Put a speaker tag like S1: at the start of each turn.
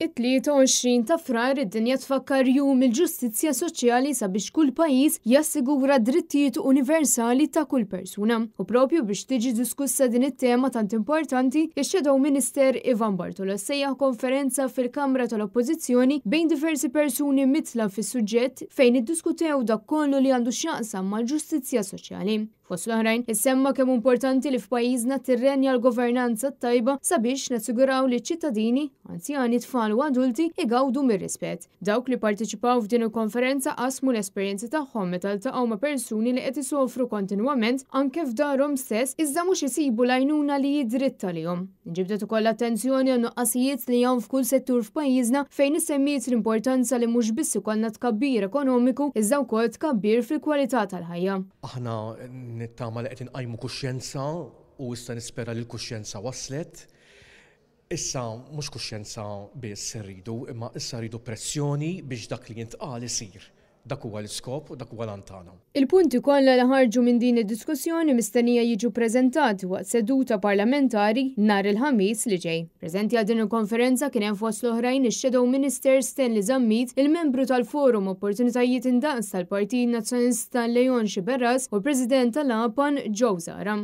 S1: it-23 ta' frar id-dinja tfakkar jum il-ġustizzja soċjali sabiex kull pajjiż jassigura drittijiet universali ta' kull persuna. U propju biex tiġi diskussa din it-tema tant importanti, ix-xedow Minister Ivan Bartola sejja konferenza fil-Kamra tal-Oppożizzjoni bejn diversi persuni mitla fis-suġġett fejn iddiskutew dak kollu li għandu x'jaqsam mal-ġustizzja soċjali. Fos l-oħrajn, issemma kemm importanti li f'pajjiżna tirrenja l-governanza tajba sabiex nassiguraw li ċittadini, anzjani tfal u adulti igawdu mir-rispett. Dawk li partiċipaw f'din il-konferenza qasmu l-esperjenzi tagħhom meta ltaqgħu ma' persuni li qed isofru kontinwament anke f'darhom stess iżda mhux isibu lajnuna li jidritta lihom. Ġibdet ukoll attenzjoni għan nuqqasijiet li jgħu f'kull settur f'pajjiżna fejn issemmiet l-importanza li mhux biss ikollna tkabbir ekonomiku iżda wkoll tkabbir fil-kwalità tal-ħajja.
S2: Aħna nittama li qed inqajmu kuxjenza u issa nispera li l-kuxjenza waslet. Issa mhux kuxjenza biss rridu, imma issa rridu pressjoni biex dak li jintqal isir dak huwa l-iskop u dak huwa l-antana.
S1: Il-punti kollha li ħarġu minn din id-diskussjoni mistennija jiġu preżentati waqt seduta parlamentari nhar il-ħamis li ġej. Preżenti għal din il-konferenza kien hemm fost l-oħrajn ix-Shadow Minister Stanley Zammit, il-membru tal-Forum Opportunitajiet Indaqs tal-Partit Nazzjonista Leon Xiberras u l-President tal-Apan Joe Zara.